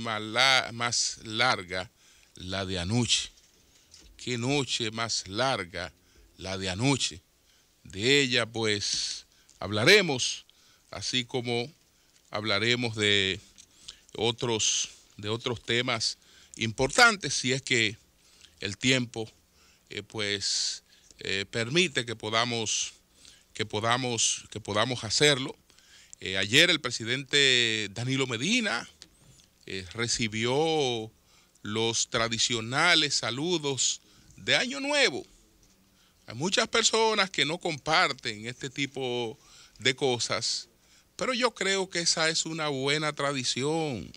más, la, más larga la de anoche. Qué noche más larga la de anoche. De ella pues hablaremos, así como hablaremos de otros, de otros temas importantes, si es que el tiempo eh, pues eh, permite que podamos, que podamos, que podamos hacerlo. Eh, ayer el presidente Danilo Medina eh, recibió los tradicionales saludos de Año Nuevo. Hay muchas personas que no comparten este tipo de cosas, pero yo creo que esa es una buena tradición.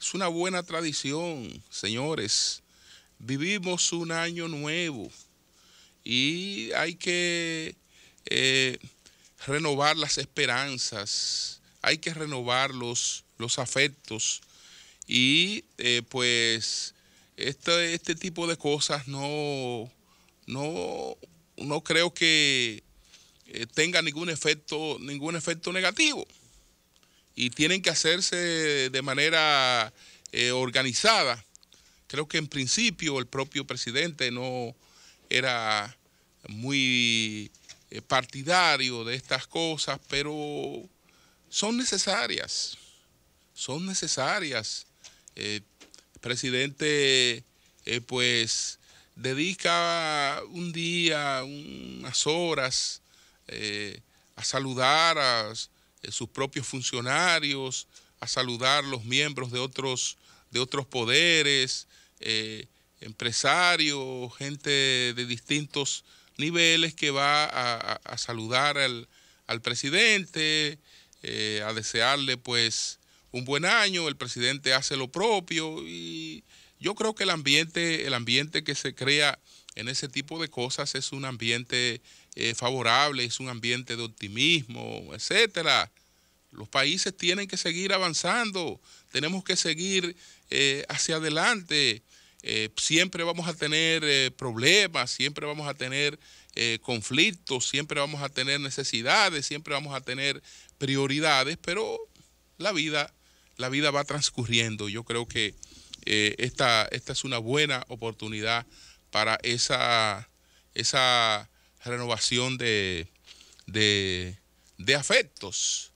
Es una buena tradición, señores. Vivimos un año nuevo y hay que eh, renovar las esperanzas, hay que renovar los los afectos y eh, pues este, este tipo de cosas no, no, no creo que eh, tenga ningún efecto, ningún efecto negativo. Y tienen que hacerse de manera eh, organizada. Creo que en principio el propio presidente no era muy partidario de estas cosas, pero son necesarias son necesarias. el eh, presidente, eh, pues, dedica un día, unas horas eh, a saludar a, sus propios funcionarios, a saludar los miembros de otros, de otros poderes, empresarios, gente de distintos niveles que va a, saludar al, al presidente, a desearle pues un buen año, el presidente hace lo propio y yo creo que el ambiente, el ambiente que se crea en ese tipo de cosas es un ambiente eh, favorable, es un ambiente de optimismo, etcétera. Los países tienen que seguir avanzando, tenemos que seguir eh, hacia adelante. Eh, siempre vamos a tener problemas, siempre vamos a tener conflictos, siempre vamos a tener necesidades, siempre vamos a tener prioridades, pero la vida la vida va transcurriendo. Yo creo que eh, esta, es una buena oportunidad para esa, esa renovación de, de, afectos.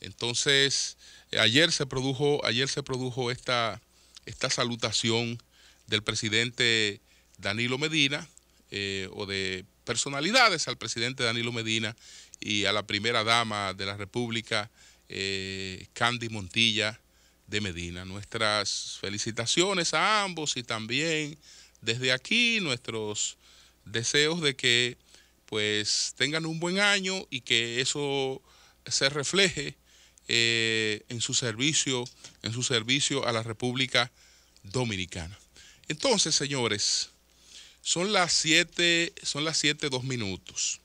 Entonces, ayer se produjo, ayer se produjo esta, esta salutación del presidente Danilo Medina, eh, o de personalidades al presidente Danilo Medina y a la primera dama de la República, eh, Candy Montilla, de Medina. Nuestras felicitaciones a ambos y también desde aquí nuestros deseos de que pues tengan un buen año y que eso se refleje eh, en su servicio, en su servicio a la República Dominicana. Entonces, señores, son las siete son las siete dos minutos.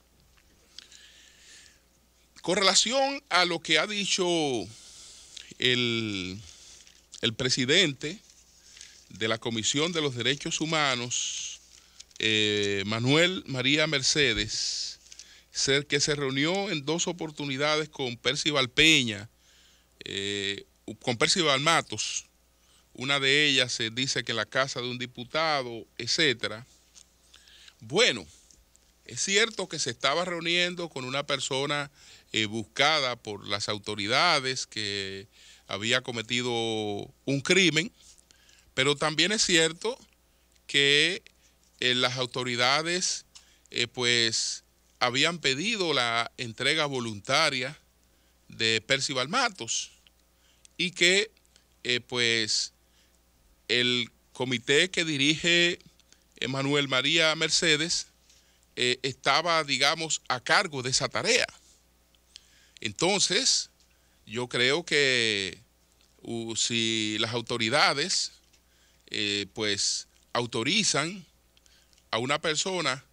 Con relación a lo que ha dicho el el presidente de la Comisión de los Derechos Humanos, eh, Manuel María Mercedes, que se reunió en dos oportunidades con Percival Peña, eh, con Percival Matos, una de ellas se eh, dice que en la casa de un diputado, etcétera. Bueno, es cierto que se estaba reuniendo con una persona buscada por las autoridades que había cometido un crimen, pero también es cierto que eh, las autoridades eh, pues habían pedido la entrega voluntaria de Percival Matos y que eh, pues el comité que dirige Manuel María Mercedes estaba digamos a cargo de esa tarea. Entonces, yo creo que si las autoridades eh, pues autorizan a una persona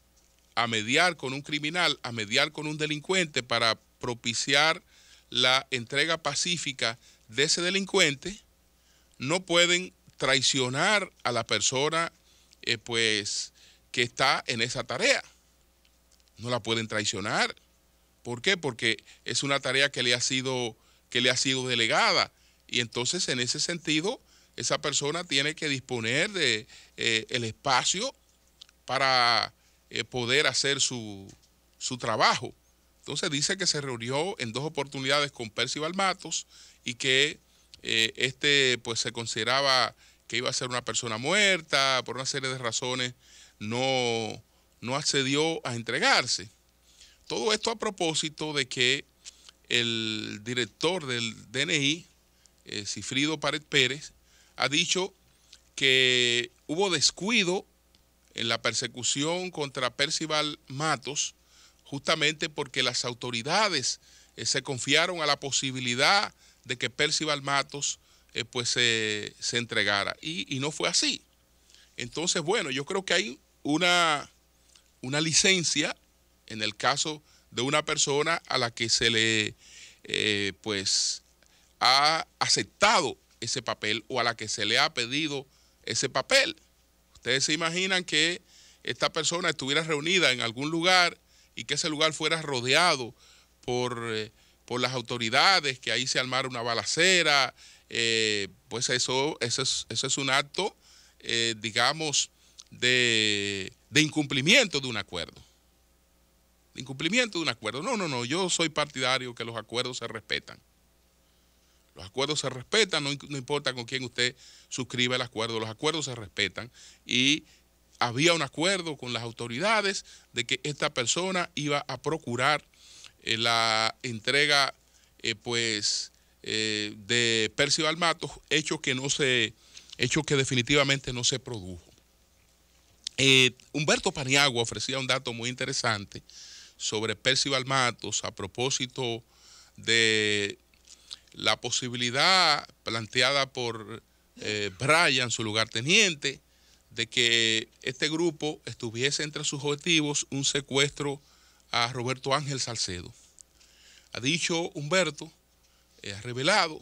a mediar con un criminal, a mediar con un delincuente para propiciar la entrega pacífica de ese delincuente, no pueden traicionar a la persona eh, pues, que está en esa tarea. No la pueden traicionar. ¿Por qué? Porque es una tarea que le ha sido que le ha sido delegada. Y entonces, en ese sentido, esa persona tiene que disponer de eh, el espacio para eh, poder hacer su, trabajo. Entonces dice que se reunió en dos oportunidades con Percival Matos y que eh, este pues se consideraba que iba a ser una persona muerta, por una serie de razones no, no accedió a entregarse. Todo esto a propósito de que el director del DNI, Cifrido eh, Pared Pérez, ha dicho que hubo descuido en la persecución contra Percival Matos, justamente porque las autoridades eh, se confiaron a la posibilidad de que Percival Matos eh, pues, se entregara. Y, no fue así. Entonces, bueno, yo creo que hay una, una licencia en el caso de una persona a la que se le eh, pues ha aceptado ese papel o a la que se le ha pedido ese papel. Ustedes se imaginan que esta persona estuviera reunida en algún lugar y que ese lugar fuera rodeado por, eh, las autoridades, que ahí se armara una balacera, eh, pues eso, eso, es, un acto, digamos, de incumplimiento de un acuerdo incumplimiento de un acuerdo. No, no, no, yo soy partidario que los acuerdos se respetan. Los acuerdos se respetan, no, importa con quién usted suscriba el acuerdo, los acuerdos se respetan. Y había un acuerdo con las autoridades de que esta persona iba a procurar eh, la entrega eh, pues, eh, de Percival Matos, hecho que, no se, hecho que definitivamente no se produjo. Humberto Paniagua ofrecía un dato muy interesante sobre Percival Matos a propósito de la posibilidad planteada por eh, Brian, su lugarteniente, de que este grupo estuviese entre sus objetivos un secuestro a Roberto Ángel Salcedo. Ha dicho Humberto, eh, ha revelado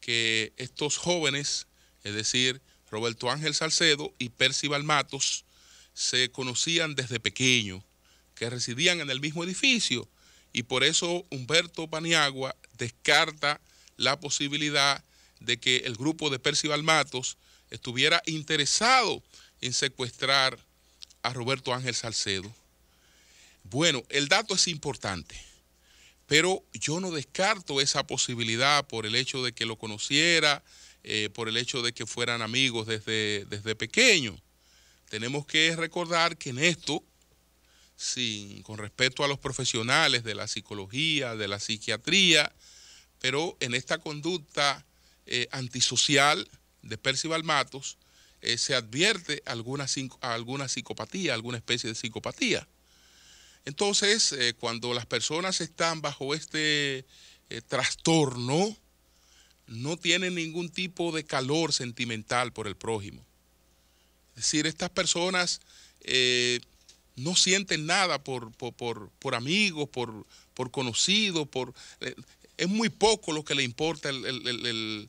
que estos jóvenes, es decir, Roberto Ángel Salcedo y Percival Matos, se conocían desde pequeño que residían en el mismo edificio y por eso Humberto Paniagua descarta la posibilidad de que el grupo de Percival Matos estuviera interesado en secuestrar a Roberto Ángel Salcedo. Bueno, el dato es importante, pero yo no descarto esa posibilidad por el hecho de que lo conociera, eh, por el hecho de que fueran amigos desde, desde pequeño. Tenemos que recordar que en esto con respecto a los profesionales de la psicología, de la psiquiatría, pero en esta conducta eh, antisocial de Percival Matos eh, se advierte alguna, alguna, psicopatía, alguna especie de psicopatía. Entonces, eh, cuando las personas están bajo este trastorno, no tienen ningún tipo de calor sentimental por el prójimo. Es decir, estas personas no sienten nada por, por, por, amigos, por, por conocidos, por... Eh, es muy poco lo que le importa en,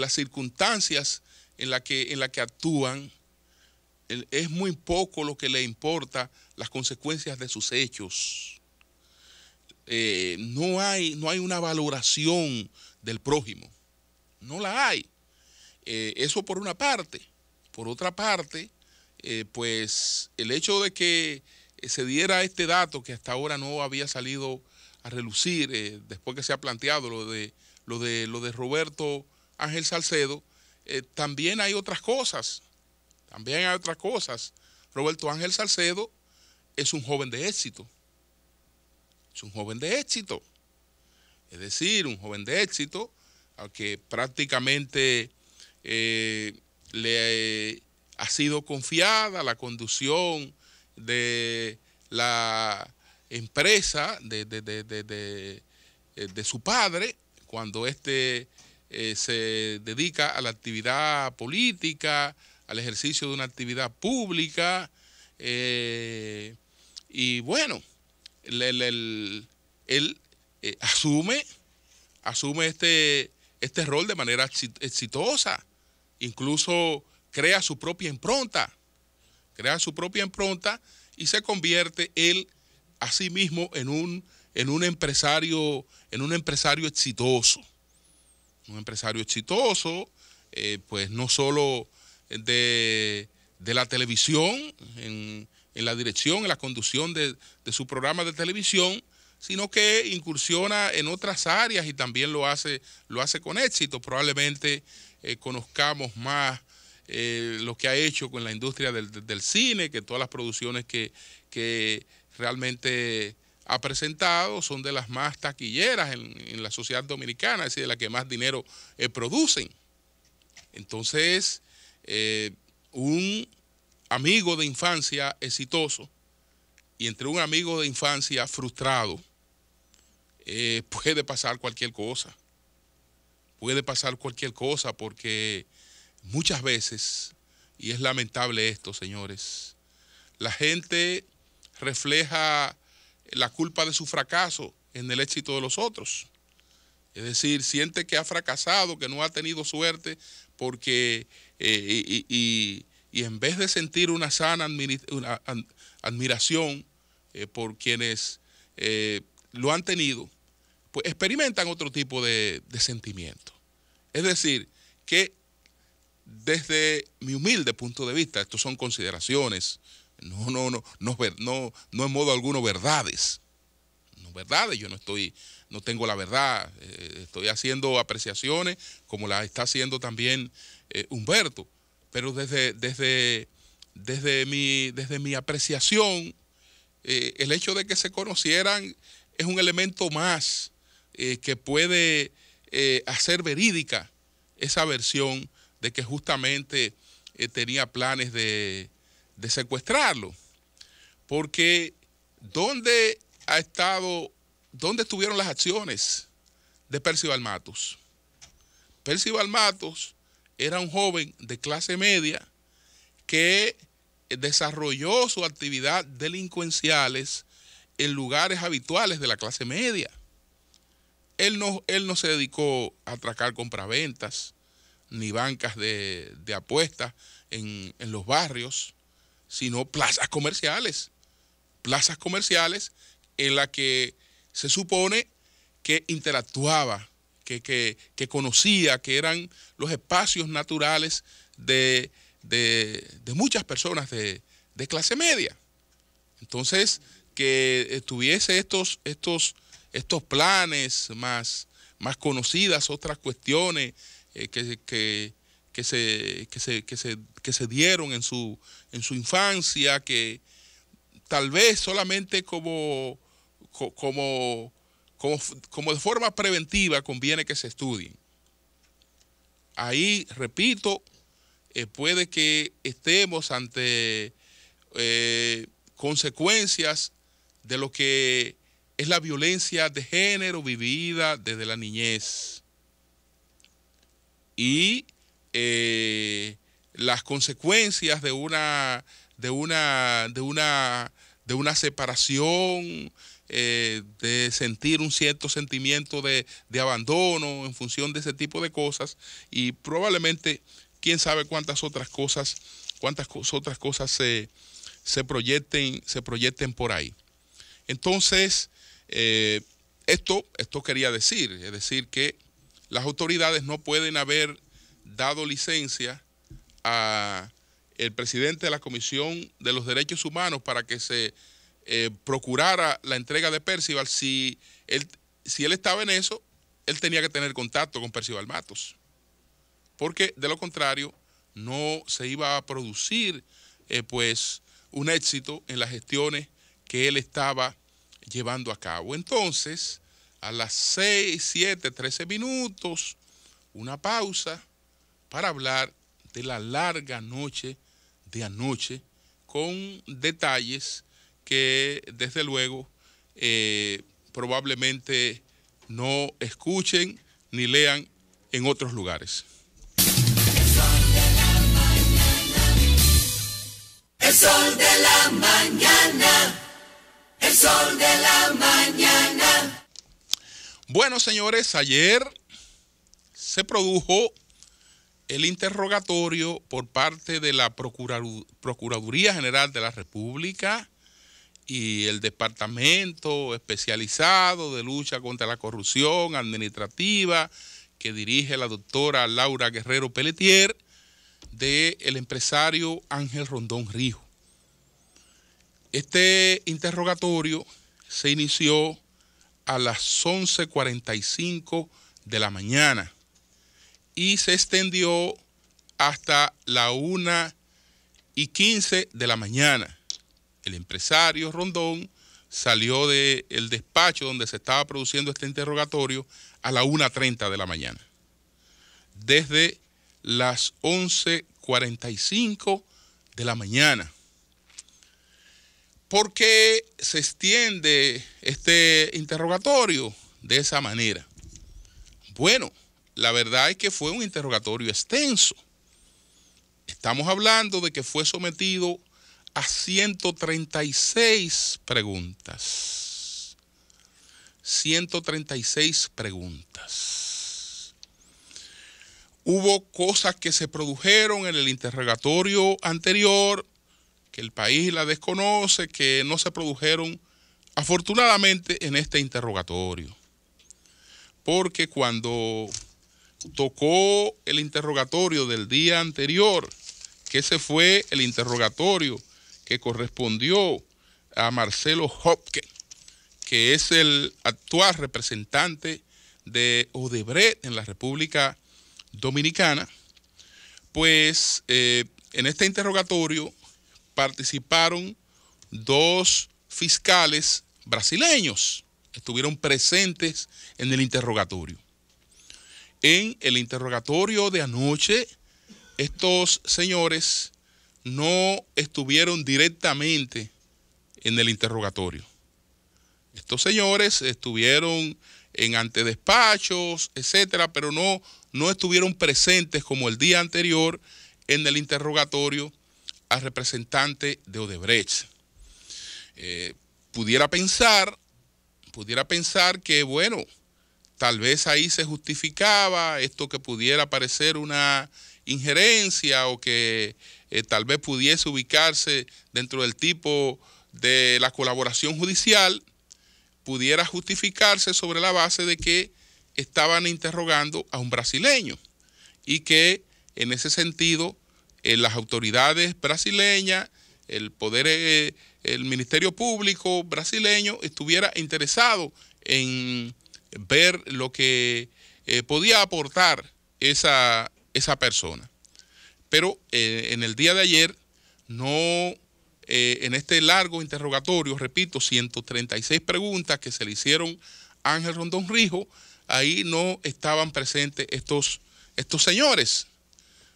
las circunstancias en las que, la que actúan. Es muy poco lo que le importa las consecuencias de sus hechos. Eh, no, hay, no hay una valoración del prójimo. No la hay. Eh, eso por una parte. Por otra parte, eh, pues el hecho de que se diera este dato que hasta ahora no había salido a relucir eh, después que se ha planteado lo de lo de lo de Roberto Ángel Salcedo eh, también hay otras cosas también hay otras cosas Roberto Ángel Salcedo es un joven de éxito es un joven de éxito es decir un joven de éxito al que prácticamente le ha sido confiada la conducción de la empresa de, eh, su padre cuando éste eh, se dedica a la actividad política, al ejercicio de una actividad pública. Eh, y bueno, él, asume, asume este, este rol de manera exitosa. Incluso crea su propia impronta, crea su propia impronta y se convierte él a sí mismo en un, en un, empresario, en un empresario exitoso. Un empresario exitoso, eh, pues no solo de, la televisión, en, la dirección, en la conducción de, su programa de televisión, sino que incursiona en otras áreas y también lo hace, lo hace con éxito. Probablemente eh, conozcamos más eh, lo que ha hecho con la industria del, cine, que todas las producciones que, realmente ha presentado son de las más taquilleras en, la sociedad dominicana, es decir, de las que más dinero eh, producen. Entonces, eh, un amigo de infancia exitoso y entre un amigo de infancia frustrado, puede pasar cualquier cosa. Puede pasar cualquier cosa porque Muchas veces, y es lamentable esto, señores, la gente refleja la culpa de su fracaso en el éxito de los otros. Es decir, siente que ha fracasado, que no ha tenido suerte, porque eh, y, en vez de sentir una sana admiración eh, por quienes eh, lo han tenido, pues experimentan otro tipo de, de sentimiento. Es decir, que desde mi humilde punto de vista, esto son consideraciones, no, no, no, no, no, en modo alguno verdades. No verdades, yo no estoy, no tengo la verdad, eh, estoy haciendo apreciaciones como la está haciendo también eh, Humberto, pero desde, desde, desde, mi, desde mi apreciación, eh, el hecho de que se conocieran es un elemento más que puede hacer verídica esa versión de que justamente eh, tenía planes de, secuestrarlo. Porque ¿dónde ha estado, dónde estuvieron las acciones de Percival Matos? Percival Matos era un joven de clase media que desarrolló su actividad delincuenciales en lugares habituales de la clase media. Él no, él no se dedicó a atracar compraventas, ni bancas de, de apuestas en, los barrios, sino plazas comerciales. Plazas comerciales en las que se supone que interactuaba, que, conocía, que eran los espacios naturales de, muchas personas de, clase media. Entonces, que tuviese estos, estos, estos planes más, más conocidas, otras cuestiones eh, que, que, se, que, se, que, se, que se dieron en su, en su infancia, que tal vez solamente como, como, como, de forma preventiva conviene que se estudien. Ahí, repito, eh, puede que estemos ante eh, consecuencias de lo que es la violencia de género vivida desde la niñez y eh, las consecuencias de una, de una, de una, de una separación, eh, de sentir un cierto sentimiento de, abandono en función de ese tipo de cosas y probablemente quién sabe cuántas otras cosas, cuántas otras cosas se, proyecten, se proyecten por ahí. Entonces, eh, esto, esto quería decir, es decir, que las autoridades no pueden haber dado licencia a el presidente de la Comisión de los Derechos Humanos para que se eh, procurara la entrega de Percival. Si él, si él estaba en eso, él tenía que tener contacto con Percival Matos, porque de lo contrario no se iba a producir eh, pues un éxito en las gestiones que él estaba llevando a cabo. Entonces, a las 6, 7, 13 minutos, una pausa para hablar de la larga noche de anoche con detalles que desde luego eh, probablemente no escuchen ni lean en otros lugares. El sol de la mañana. El sol de la mañana. Bueno, señores, ayer se produjo el interrogatorio por parte de la Procuraduría General de la República y el Departamento Especializado de Lucha contra la Corrupción Administrativa que dirige la doctora Laura Guerrero Pelletier del empresario Ángel Rondón Rijo. Este interrogatorio se inició a las 11.45 de la mañana y se extendió hasta la 1 y 15 de la mañana. El empresario Rondón salió del despacho donde se estaba produciendo este interrogatorio a la 1.30 de la mañana. Desde las 11.45 de la mañana ¿Por qué se extiende este interrogatorio de esa manera? Bueno, la verdad es que fue un interrogatorio extenso. Estamos hablando de que fue sometido a 136 preguntas. 136 preguntas. Hubo cosas que se produjeron en el interrogatorio anterior el país la desconoce, que no se produjeron afortunadamente en este interrogatorio. Porque cuando tocó el interrogatorio del día anterior, que ese fue el interrogatorio que correspondió a Marcelo Hopke, que es el actual representante de Odebrecht en la República Dominicana, pues eh, en este interrogatorio participaron dos fiscales brasileños. Estuvieron presentes en el interrogatorio. En el interrogatorio de anoche, estos señores no estuvieron directamente en el interrogatorio. Estos señores estuvieron en antedespachos, etcétera, pero no, no estuvieron presentes como el día anterior en el interrogatorio al representante de Odebrecht. Eh, pudiera pensar, pudiera pensar que, bueno, tal vez ahí se justificaba esto que pudiera parecer una injerencia o que eh, tal vez pudiese ubicarse dentro del tipo de la colaboración judicial, pudiera justificarse sobre la base de que estaban interrogando a un brasileño y que en ese sentido eh, las autoridades brasileñas, el poder, eh, el Ministerio Público brasileño estuviera interesado en ver lo que eh, podía aportar esa, esa persona. Pero en el día de ayer, no en este largo interrogatorio, repito, 136 preguntas que se le hicieron a Ángel Rondón Rijo, ahí no estaban presentes estos, estos señores.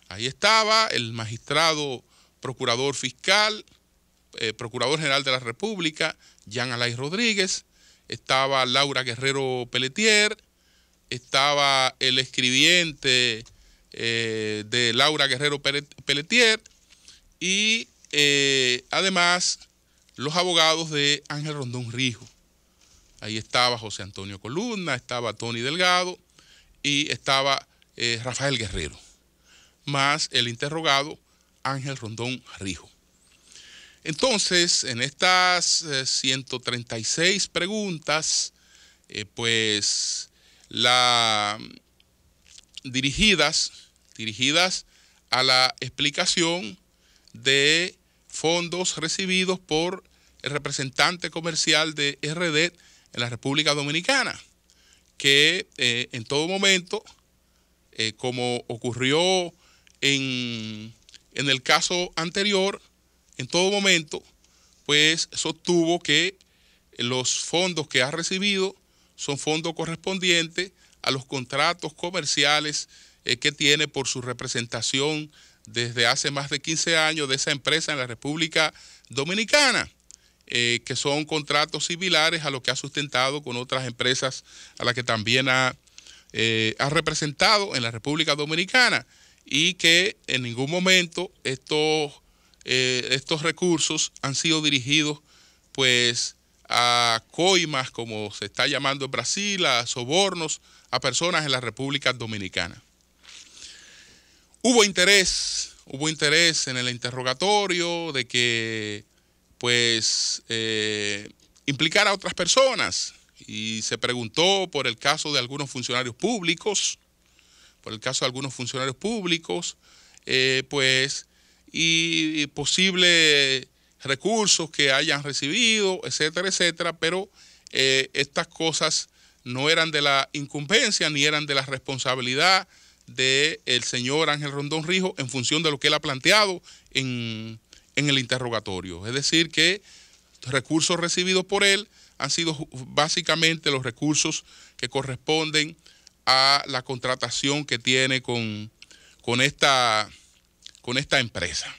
Ahí estaba el magistrado procurador fiscal, eh, procurador general de la República, Jean Alain Rodríguez, estaba Laura Guerrero Pelletier, estaba el escribiente eh, de Laura Guerrero Pelletier y eh, además los abogados de Ángel Rondón Rijo. Ahí estaba José Antonio Columna, estaba Tony Delgado y estaba Rafael Guerrero más el interrogado Ángel Rondón Rijo. Entonces, en estas 136 eh, preguntas, eh, pues la dirigidas, dirigidas a la explicación de fondos recibidos por el representante comercial de RD en la República Dominicana, que eh, en todo momento, como ocurrió en, el caso anterior, en todo momento, pues sostuvo que los fondos que ha recibido son fondos correspondientes a los contratos comerciales eh, que tiene por su representación desde hace más de 15 años de esa empresa en la República Dominicana, eh, que son contratos similares a lo que ha sustentado con otras empresas a las que también eh, ha representado en la República Dominicana y que en ningún momento estos, eh, estos recursos han sido dirigidos pues a coimas, como se está llamando en Brasil, a sobornos a personas en la República Dominicana. Hubo interés, hubo interés en el interrogatorio de que pues eh, implicara a otras personas y se preguntó por el caso de algunos funcionarios públicos por el caso de algunos funcionarios públicos, eh, pues, y, posibles recursos que hayan recibido, etcétera, etcétera, pero eh, estas cosas no eran de la incumbencia ni eran de la responsabilidad del señor Ángel Rondón Rijo en función de lo que él ha planteado en, en el interrogatorio. Es decir, que recursos recibidos por él han sido básicamente los recursos que corresponden a la contratación que tiene con, esta, con esta, empresa.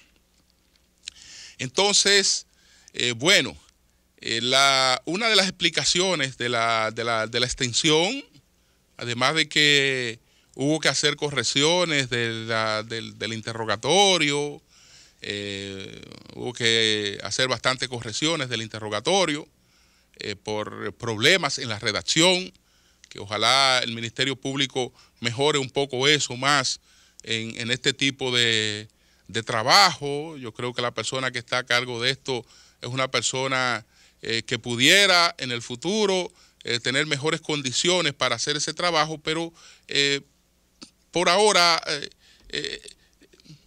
Entonces, eh, bueno, eh, la, una de las explicaciones de la, extensión, además de que hubo que hacer correcciones del, interrogatorio, eh, hubo que hacer bastantes correcciones del interrogatorio por problemas en la redacción, ojalá el Ministerio Público mejore un poco eso más en, este tipo de, trabajo. Yo creo que la persona que está a cargo de esto es una persona eh, que pudiera en el futuro eh, tener mejores condiciones para hacer ese trabajo, pero eh, por ahora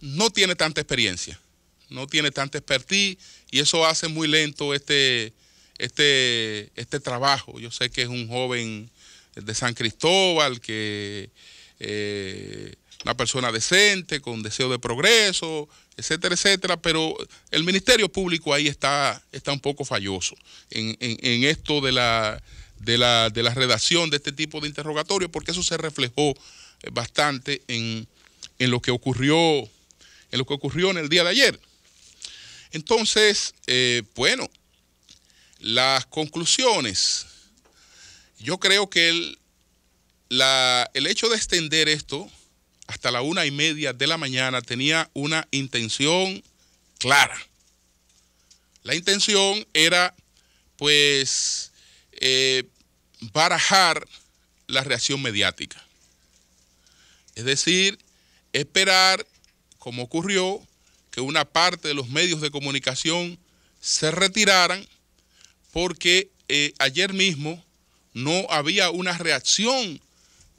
no tiene tanta experiencia, no tiene tanta expertise y eso hace muy lento este, este, este trabajo. Yo sé que es un joven de San Cristóbal, que eh, una persona decente, con deseo de progreso, etcétera, etcétera, pero el Ministerio Público ahí está, está un poco falloso en, esto de la, de, la, de redacción de este tipo de interrogatorio, porque eso se reflejó eh, bastante en, lo que ocurrió en lo que ocurrió en el día de ayer. Entonces, eh, bueno, las conclusiones yo creo que el, el hecho de extender esto hasta la una y media de la mañana tenía una intención clara. La intención era, pues, eh, barajar la reacción mediática. Es decir, esperar, como ocurrió, que una parte de los medios de comunicación se retiraran, porque eh, ayer mismo no había una reacción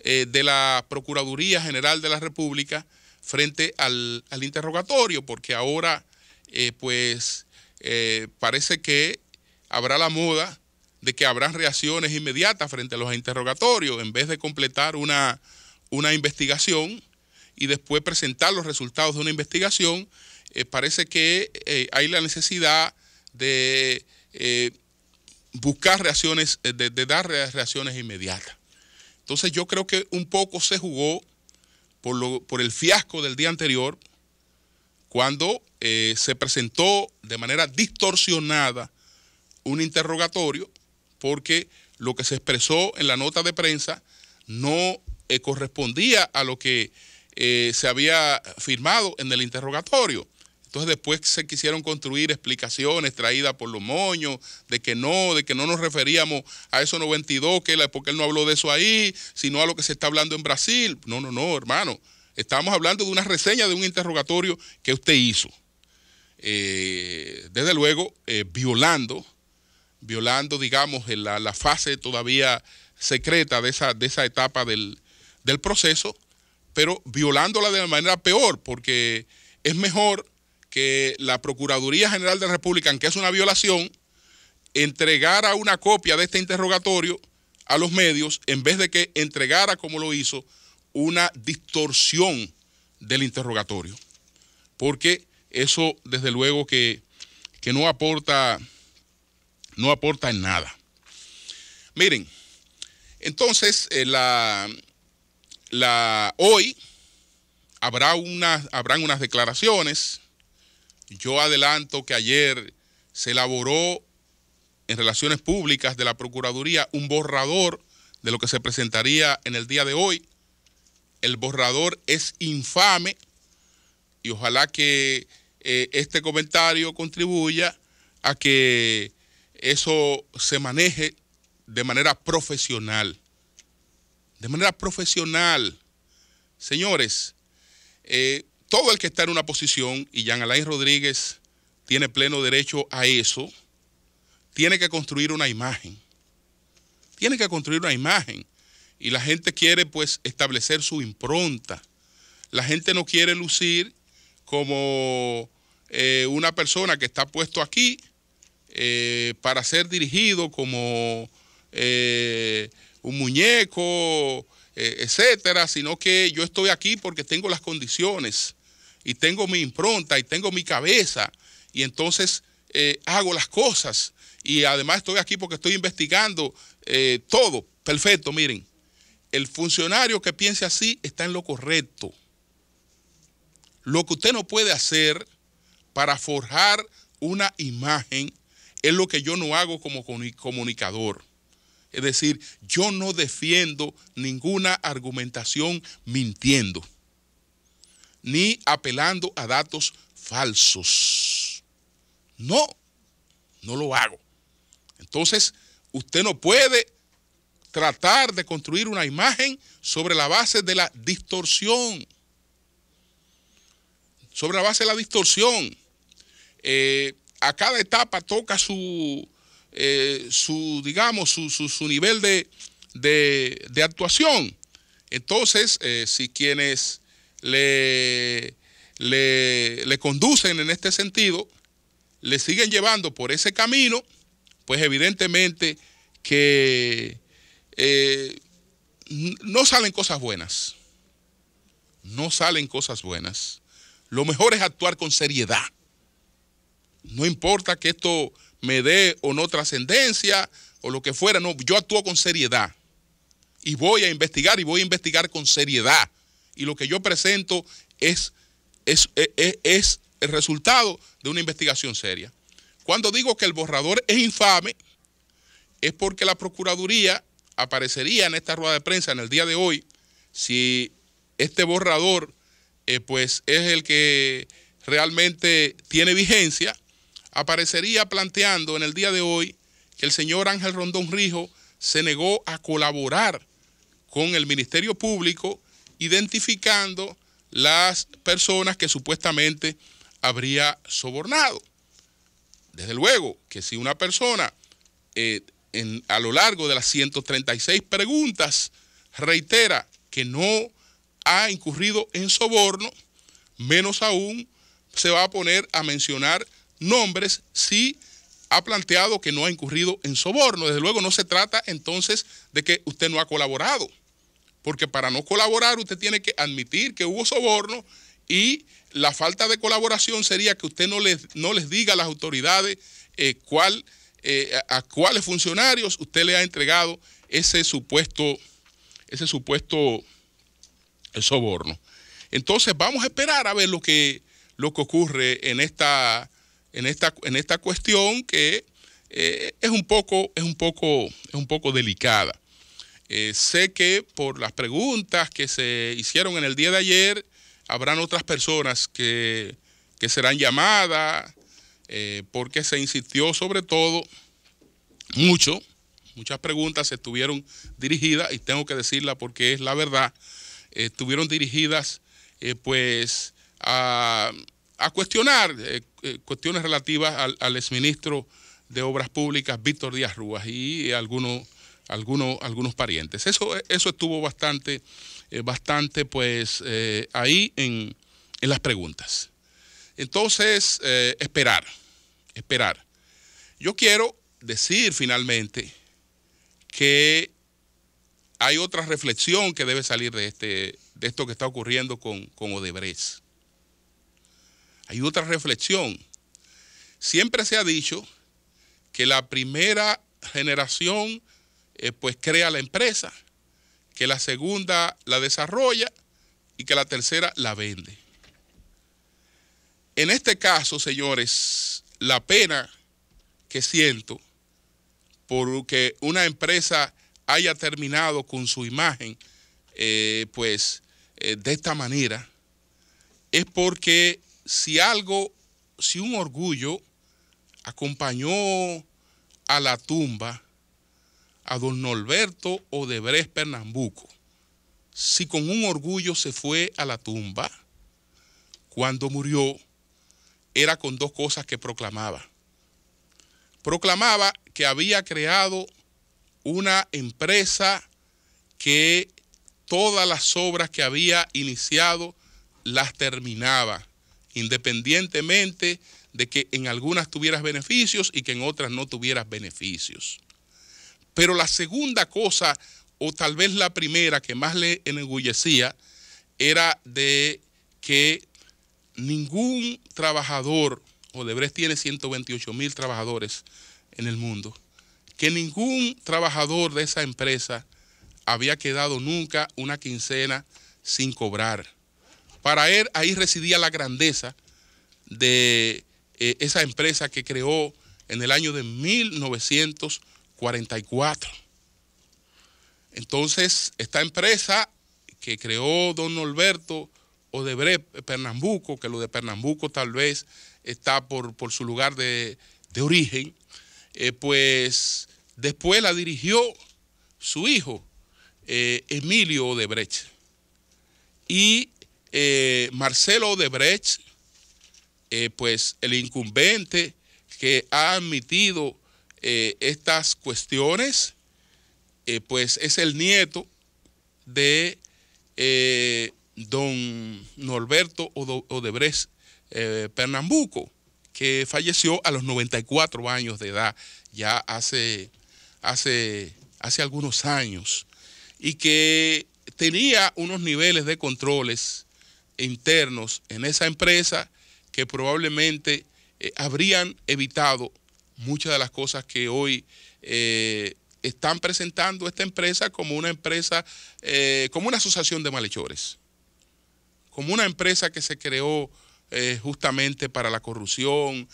eh, de la Procuraduría General de la República frente al, interrogatorio, porque ahora eh, pues eh, parece que habrá la moda de que habrá reacciones inmediatas frente a los interrogatorios, en vez de completar una, una investigación y después presentar los resultados de una investigación, parece que hay la necesidad de buscar reacciones, eh, de, dar reacciones inmediatas. Entonces yo creo que un poco se jugó por, lo, por el fiasco del día anterior, cuando eh, se presentó de manera distorsionada un interrogatorio, porque lo que se expresó en la nota de prensa no eh, correspondía a lo que se había firmado en el interrogatorio. Entonces después se quisieron construir explicaciones traídas por los moños, de que no, de que no nos referíamos a eso 92, que porque él no habló de eso ahí, sino a lo que se está hablando en Brasil. No, no, no, hermano. Estamos hablando de una reseña de un interrogatorio que usted hizo. Eh, desde luego, eh, violando, violando, digamos, la, la, fase todavía secreta de esa, de esa etapa del, del proceso, pero violándola de la manera peor, porque es mejor que la Procuraduría General de la República, que es una violación, entregara una copia de este interrogatorio a los medios en vez de que entregara, como lo hizo, una distorsión del interrogatorio. Porque eso, desde luego, que, no aporta, no aporta en nada. Miren, entonces, eh, la, la, hoy habrá habrán unas declaraciones yo adelanto que ayer se elaboró en Relaciones Públicas de la Procuraduría un borrador de lo que se presentaría en el día de hoy. El borrador es infame y ojalá que eh, este comentario contribuya a que eso se maneje de manera profesional. De manera profesional. Señores, eh, todo el que está en una posición, y Jean Alain Rodríguez tiene pleno derecho a eso, tiene que construir una imagen. Tiene que construir una imagen. Y la gente quiere pues establecer su impronta. La gente no quiere lucir como eh, una persona que está puesto aquí eh, para ser dirigido como eh, un muñeco, etcétera, sino que yo estoy aquí porque tengo las condiciones y tengo mi impronta y tengo mi cabeza y entonces eh, hago las cosas y además estoy aquí porque estoy investigando eh, todo. Perfecto, miren, el funcionario que piense así está en lo correcto. Lo que usted no puede hacer para forjar una imagen es lo que yo no hago como comunicador. Es decir, yo no defiendo ninguna argumentación mintiendo ni apelando a datos falsos. No, no lo hago. Entonces, usted no puede tratar de construir una imagen sobre la base de la distorsión. Sobre la base de la distorsión. Eh, a cada etapa toca su, eh, su digamos, su, nivel de, actuación. Entonces, eh, si quienes le, le, conducen en este sentido, le siguen llevando por ese camino, pues evidentemente que eh, no salen cosas buenas. No salen cosas buenas. Lo mejor es actuar con seriedad. No importa que esto me dé o no trascendencia o lo que fuera, no, yo actúo con seriedad. Y voy a investigar y voy a investigar con seriedad y lo que yo presento es, es, el resultado de una investigación seria. Cuando digo que el borrador es infame, es porque la Procuraduría aparecería en esta rueda de prensa en el día de hoy si este borrador eh, pues es el que realmente tiene vigencia, aparecería planteando en el día de hoy que el señor Ángel Rondón Rijo se negó a colaborar con el Ministerio Público identificando las personas que supuestamente habría sobornado. Desde luego que si una persona eh, a lo largo de las 136 preguntas reitera que no ha incurrido en soborno, menos aún se va a poner a mencionar nombres si ha planteado que no ha incurrido en soborno. Desde luego no se trata entonces de que usted no ha colaborado porque para no colaborar usted tiene que admitir que hubo soborno y la falta de colaboración sería que usted no les, no les diga a las autoridades eh, cuál, eh, a, cuáles funcionarios usted le ha entregado ese supuesto, ese supuesto soborno. Entonces vamos a esperar a ver lo que, lo que ocurre en esta, en, esta, cuestión que eh, es, un poco, es, un poco, es un poco delicada. Eh, sé que por las preguntas que se hicieron en el día de ayer, habrán otras personas que, serán llamadas, eh, porque se insistió sobre todo mucho, muchas preguntas estuvieron dirigidas, y tengo que decirla porque es la verdad, estuvieron dirigidas eh, pues a, cuestionar cuestiones relativas al, al exministro de Obras Públicas, Víctor Díaz Rúas, y algunos algunos, algunos parientes. Eso, eso estuvo bastante, eh, bastante pues eh, ahí en, las preguntas. Entonces, eh, esperar, esperar. Yo quiero decir finalmente que hay otra reflexión que debe salir de, este, de esto que está ocurriendo con, con Odebrecht. Hay otra reflexión. Siempre se ha dicho que la primera generación eh, pues crea la empresa, que la segunda la desarrolla y que la tercera la vende. En este caso, señores, la pena que siento por que una empresa haya terminado con su imagen, eh, pues eh, de esta manera, es porque si algo, si un orgullo acompañó a la tumba, a don Norberto Odebrecht Pernambuco, si con un orgullo se fue a la tumba, cuando murió, era con dos cosas que proclamaba. Proclamaba que había creado una empresa que todas las obras que había iniciado las terminaba, independientemente de que en algunas tuvieras beneficios y que en otras no tuvieras beneficios. Pero la segunda cosa, o tal vez la primera que más le enorgullecía, era de que ningún trabajador, Odebrecht tiene 128 mil trabajadores en el mundo, que ningún trabajador de esa empresa había quedado nunca una quincena sin cobrar. Para él ahí residía la grandeza de eh, esa empresa que creó en el año de 1900. 44. Entonces, esta empresa que creó don Norberto Odebrecht Pernambuco, que lo de Pernambuco tal vez está por, su lugar de, origen, eh, pues después la dirigió su hijo, eh, Emilio Odebrecht. Y eh, Marcelo Odebrecht, pues el incumbente que ha admitido eh, estas cuestiones, eh, pues es el nieto de eh, don Norberto Odebrecht Pernambuco, que falleció a los 94 años de edad, ya hace, hace, hace algunos años, y que tenía unos niveles de controles internos en esa empresa que probablemente habrían evitado muchas de las cosas que hoy eh, están presentando esta empresa como una empresa, eh, como una asociación de malhechores, como una empresa que se creó eh, justamente para la corrupción,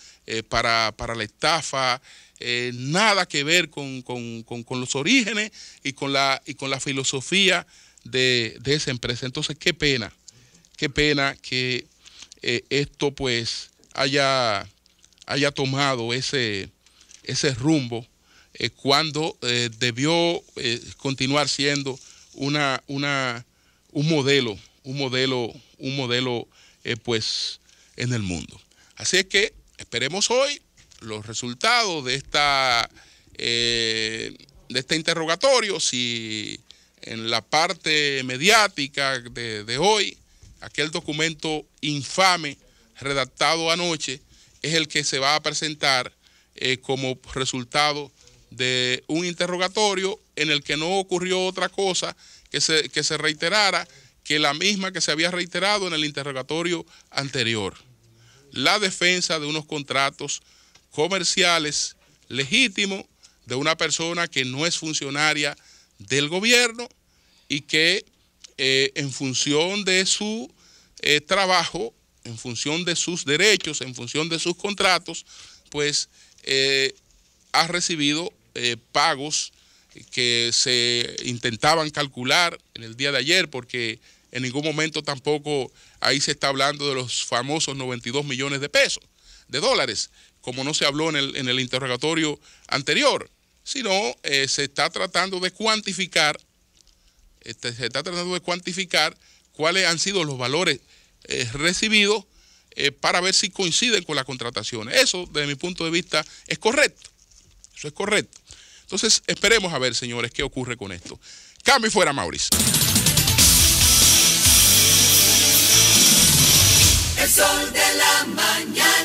para, la estafa, nada que ver con, los orígenes y con la, y con la filosofía de, de esa empresa. Entonces, qué pena, qué pena que esto pues haya, haya tomado ese, ese rumbo eh, cuando eh, debió eh, continuar siendo una, una, un modelo, un modelo, un modelo pues en el mundo. Así es que esperemos hoy los resultados de esta de este interrogatorio, si en la parte mediática de, de hoy, aquel documento infame redactado anoche es el que se va a presentar eh, como resultado de un interrogatorio en el que no ocurrió otra cosa que se, que se reiterara que la misma que se había reiterado en el interrogatorio anterior. La defensa de unos contratos comerciales legítimos de una persona que no es funcionaria del gobierno y que eh, en función de su eh, trabajo, en función de sus derechos, en función de sus contratos, pues eh, ha recibido eh, pagos que se intentaban calcular en el día de ayer, porque en ningún momento tampoco ahí se está hablando de los famosos 92 millones de pesos, de dólares, como no se habló en el, interrogatorio anterior, sino eh, se está tratando de cuantificar, este, se está tratando de cuantificar cuáles han sido los valores recibidos eh, para ver si coinciden con las contrataciones. Eso, desde mi punto de vista, es correcto. Eso es correcto. Entonces, esperemos a ver, señores, qué ocurre con esto. Cambio y fuera, Mauricio. El sol de la mañana.